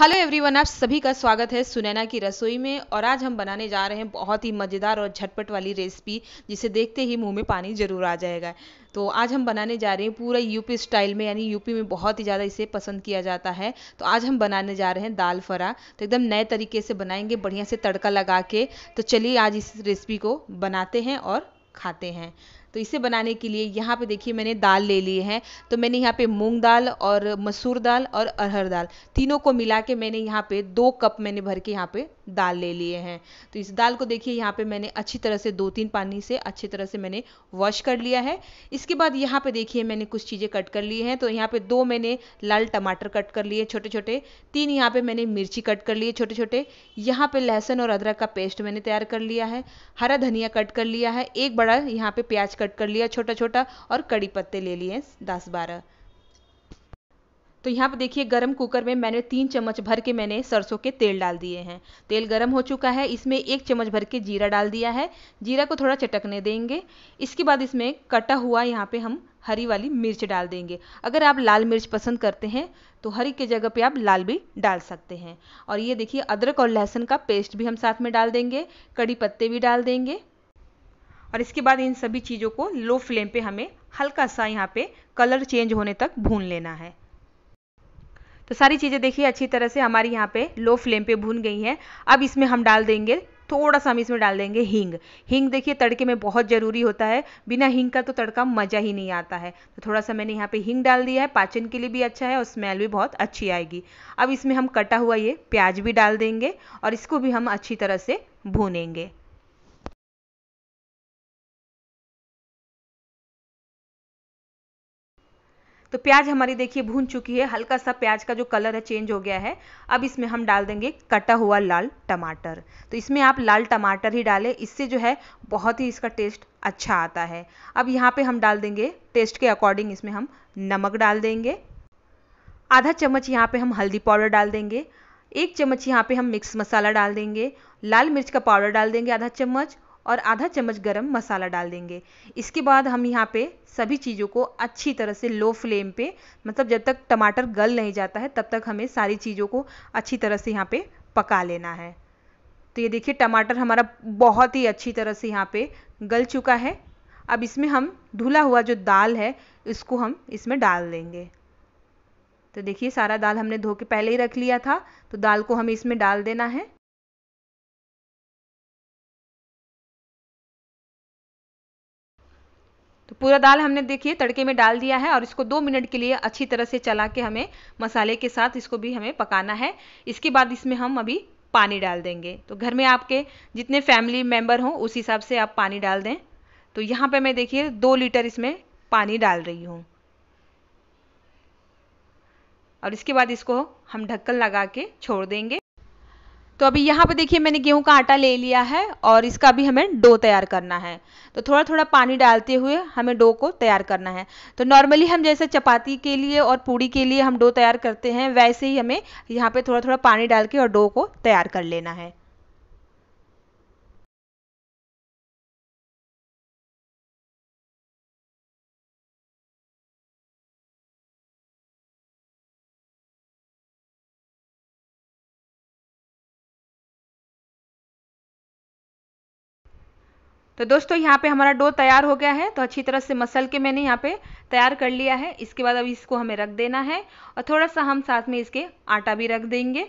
hello everyone आप सभी का स्वागत है सुनैना की रसोई में और आज हम बनाने जा रहे हैं बहुत ही मज़ेदार और झटपट वाली रेसिपी जिसे देखते ही मुंह में पानी ज़रूर आ जाएगा तो आज हम बनाने जा रहे हैं पूरा यूपी स्टाइल में यानी यूपी में बहुत ही ज़्यादा इसे पसंद किया जाता है तो आज हम बनाने जा रहे हैं दाल फरा तो एकदम नए तरीके से बनाएंगे बढ़िया से तड़का लगा के तो चलिए आज इस रेसिपी को बनाते हैं और खाते हैं तो इसे बनाने के लिए यहाँ पे देखिए मैंने दाल ले लिए हैं तो मैंने यहाँ पे मूंग दाल और मसूर दाल और अरहर दाल तीनों को मिला के मैंने यहाँ पे दो कप मैंने भर के यहाँ पे दाल ले लिए हैं तो इस दाल को देखिए यहाँ पे मैंने अच्छी तरह से दो तीन पानी से अच्छी तरह से मैंने वॉश कर लिया है इसके बाद यहाँ पे देखिए मैंने कुछ चीज़ें कट कर ली हैं तो यहाँ पे दो मैंने लाल टमाटर कट कर लिए छोटे छोटे तीन यहाँ पे मैंने मिर्ची कट कर लिए छोटे छोटे यहाँ पे लहसुन और अदरक का पेस्ट मैंने तैयार कर लिया है हरा धनिया कट कर लिया है एक बड़ा यहाँ पे प्याज कट कर लिया छोटा छोटा और कड़ी पत्ते ले लिए दस बारह तो यहाँ पर देखिए गरम कुकर में मैंने तीन चम्मच भर के मैंने सरसों के तेल डाल दिए हैं तेल गरम हो चुका है इसमें एक चम्मच भर के जीरा डाल दिया है जीरा को थोड़ा चटकने देंगे इसके बाद इसमें कटा हुआ यहाँ पे हम हरी वाली मिर्च डाल देंगे अगर आप लाल मिर्च पसंद करते हैं तो हरी के जगह पे आप लाल भी डाल सकते हैं और ये देखिए अदरक और लहसुन का पेस्ट भी हम साथ में डाल देंगे कड़ी पत्ते भी डाल देंगे और इसके बाद इन सभी चीज़ों को लो फ्लेम पे हमें हल्का सा यहाँ पे कलर चेंज होने तक भून लेना है तो सारी चीज़ें देखिए अच्छी तरह से हमारी यहाँ पे लो फ्लेम पे भून गई हैं अब इसमें हम डाल देंगे थोड़ा सा हम इसमें डाल देंगे हींग हींग देखिए तड़के में बहुत ज़रूरी होता है बिना हींग का तो तड़का मज़ा ही नहीं आता है तो थोड़ा सा मैंने यहाँ पे हींग डाल दिया है पाचन के लिए भी अच्छा है और स्मेल भी बहुत अच्छी आएगी अब इसमें हम कटा हुआ ये प्याज भी डाल देंगे और इसको भी हम अच्छी तरह से भूनेंगे तो प्याज हमारी देखिए भून चुकी है हल्का सा प्याज का जो कलर है चेंज हो गया है अब इसमें हम डाल देंगे कटा हुआ लाल टमाटर तो इसमें आप लाल टमाटर ही डालें इससे जो है बहुत ही इसका टेस्ट अच्छा आता है अब यहाँ पे हम डाल देंगे टेस्ट के अकॉर्डिंग इसमें हम नमक डाल देंगे आधा चम्मच यहाँ पे हम हल्दी पाउडर डाल देंगे एक चम्मच यहाँ पे हम मिक्स मसाला डाल देंगे लाल मिर्च का पाउडर डाल देंगे आधा चम्मच और आधा चम्मच गरम मसाला डाल देंगे इसके बाद हम यहाँ पे सभी चीज़ों को अच्छी तरह से लो फ्लेम पे मतलब जब तक टमाटर गल नहीं जाता है तब तक हमें सारी चीज़ों को अच्छी तरह से यहाँ पे पका लेना है तो ये देखिए टमाटर हमारा बहुत ही अच्छी तरह से यहाँ पे गल चुका है अब इसमें हम धुला हुआ जो दाल है इसको हम इसमें डाल देंगे तो देखिए सारा दाल हमने धो के पहले ही रख लिया था तो दाल को हमें इसमें डाल देना है पूरा दाल हमने देखिए तड़के में डाल दिया है और इसको दो मिनट के लिए अच्छी तरह से चला के हमें मसाले के साथ इसको भी हमें पकाना है इसके बाद इसमें हम अभी पानी डाल देंगे तो घर में आपके जितने फैमिली मेम्बर हों उस हिसाब से आप पानी डाल दें तो यहाँ पर मैं देखिए दो लीटर इसमें पानी डाल रही हूँ और इसके बाद इसको हम ढक्कन लगा के छोड़ देंगे तो अभी यहाँ पे देखिए मैंने गेहूं का आटा ले लिया है और इसका भी हमें डो तैयार करना है तो थोड़ा थोड़ा पानी डालते हुए हमें डो को तैयार करना है तो नॉर्मली हम जैसे चपाती के लिए और पूड़ी के लिए हम डो तैयार करते हैं वैसे ही हमें यहाँ पे थोड़ा थोड़ा पानी डाल के और डो को तैयार कर लेना है तो दोस्तों यहाँ पे हमारा डो तैयार हो गया है तो अच्छी तरह से मसल के मैंने यहाँ पे तैयार कर लिया है इसके बाद अब इसको हमें रख देना है और थोड़ा सा हम साथ में इसके आटा भी रख देंगे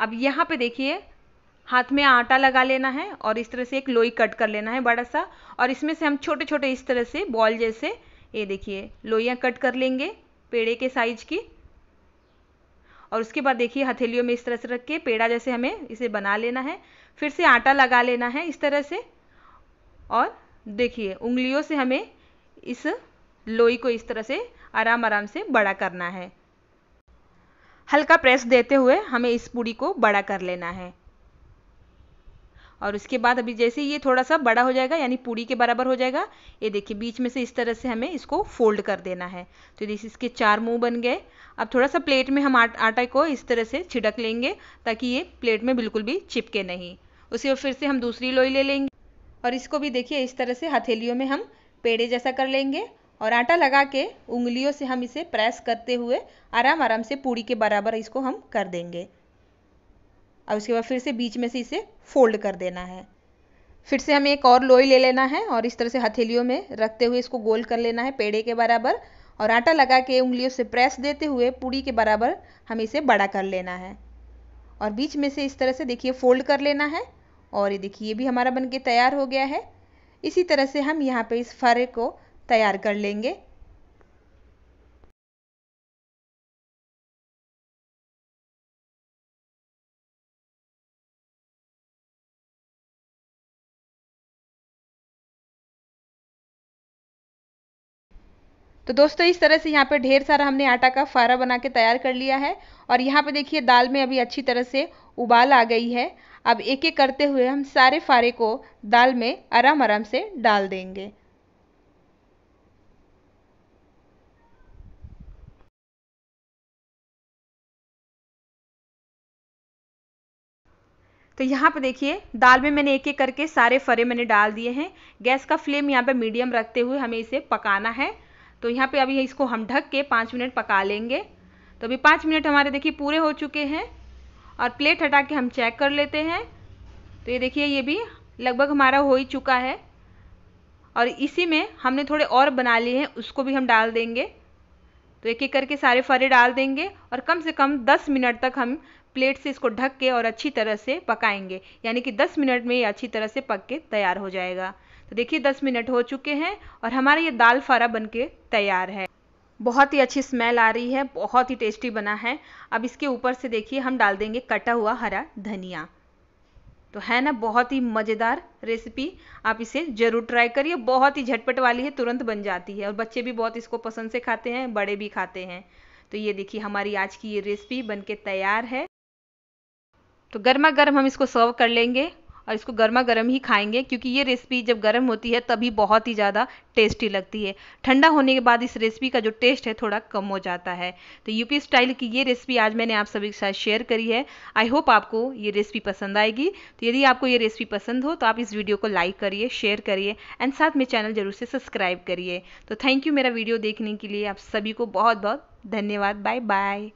अब यहाँ पे देखिए हाथ में आटा लगा लेना है और इस तरह से एक लोई कट कर लेना है बड़ा सा और इसमें से हम छोटे छोटे इस तरह से बॉल जैसे ये देखिए लोइयाँ कट कर लेंगे पेड़े के साइज की और उसके बाद देखिए हथेलियों में इस तरह से रख के पेड़ा जैसे हमें इसे बना लेना है फिर से आटा लगा लेना है इस तरह से और देखिए उंगलियों से हमें इस लोई को इस तरह से आराम आराम से बड़ा करना है हल्का प्रेस देते हुए हमें इस पूड़ी को बड़ा कर लेना है और उसके बाद अभी जैसे ये थोड़ा सा बड़ा हो जाएगा यानी पूड़ी के बराबर हो जाएगा ये देखिए बीच में से इस तरह से हमें इसको फोल्ड कर देना है तो जैसे इसके चार मुंह बन गए अब थोड़ा सा प्लेट में हम आट, आटा को इस तरह से छिड़क लेंगे ताकि ये प्लेट में बिल्कुल भी चिपके नहीं बाद फिर से हम दूसरी लोई ले लेंगे और इसको भी देखिए इस तरह से हथेलियों में हम पेड़े जैसा कर लेंगे और आटा लगा के उंगलियों से हम इसे प्रेस करते हुए आराम आराम से पूड़ी के बराबर इसको हम कर देंगे और उसके बाद फिर से बीच में से इसे फोल्ड कर देना है फिर से हमें एक और लोई ले लेना है और इस तरह से हथेलियों में रखते हुए इसको गोल कर लेना है पेड़े के बराबर और आटा लगा के उंगलियों से प्रेस देते हुए पूड़ी के बराबर हमें इसे बड़ा कर लेना है और बीच में से इस तरह से देखिए फोल्ड कर लेना है और ये देखिए ये भी हमारा बनके तैयार हो गया है इसी तरह से हम यहाँ पे इस फर को तैयार कर लेंगे तो दोस्तों इस तरह से यहाँ पे ढेर सारा हमने आटा का फारा बना के तैयार कर लिया है और यहाँ पे देखिए दाल में अभी अच्छी तरह से उबाल आ गई है अब एक एक करते हुए हम सारे फारे को दाल में आराम आराम से डाल देंगे तो यहाँ पर देखिए दाल में मैंने एक एक करके सारे फरे मैंने डाल दिए हैं गैस का फ्लेम यहाँ पे मीडियम रखते हुए हमें इसे पकाना है तो यहाँ पे अभी इसको हम ढक के पाँच मिनट पका लेंगे तो अभी पाँच मिनट हमारे देखिए पूरे हो चुके हैं और प्लेट हटा के हम चेक कर लेते हैं तो ये देखिए ये भी लगभग हमारा हो ही चुका है और इसी में हमने थोड़े और बना लिए हैं उसको भी हम डाल देंगे तो एक एक करके सारे फरे डाल देंगे और कम से कम 10 मिनट तक हम प्लेट से इसको ढक के और अच्छी तरह से पकाएंगे यानी कि 10 मिनट में ये अच्छी तरह से पक के तैयार हो जाएगा तो देखिए 10 मिनट हो चुके हैं और हमारा ये दाल फरा बन के तैयार है बहुत ही अच्छी स्मेल आ रही है बहुत ही टेस्टी बना है अब इसके ऊपर से देखिए हम डाल देंगे कटा हुआ हरा धनिया तो है ना बहुत ही मज़ेदार रेसिपी आप इसे ज़रूर ट्राई करिए बहुत ही झटपट वाली है तुरंत बन जाती है और बच्चे भी बहुत इसको पसंद से खाते हैं बड़े भी खाते हैं तो ये देखिए हमारी आज की ये रेसिपी बनके तैयार है तो गर्मा गर्म हम इसको सर्व कर लेंगे और इसको गर्मा गर्म ही खाएंगे क्योंकि ये रेसिपी जब गर्म होती है तभी बहुत ही ज़्यादा टेस्टी लगती है ठंडा होने के बाद इस रेसिपी का जो टेस्ट है थोड़ा कम हो जाता है तो यूपी स्टाइल की ये रेसिपी आज मैंने आप सभी के साथ शेयर करी है आई होप आपको ये रेसिपी पसंद आएगी तो यदि आपको ये रेसिपी पसंद हो तो आप इस वीडियो को लाइक करिए शेयर करिए एंड साथ में चैनल जरूर से सब्सक्राइब करिए तो थैंक यू मेरा वीडियो देखने के लिए आप सभी को बहुत बहुत धन्यवाद बाय बाय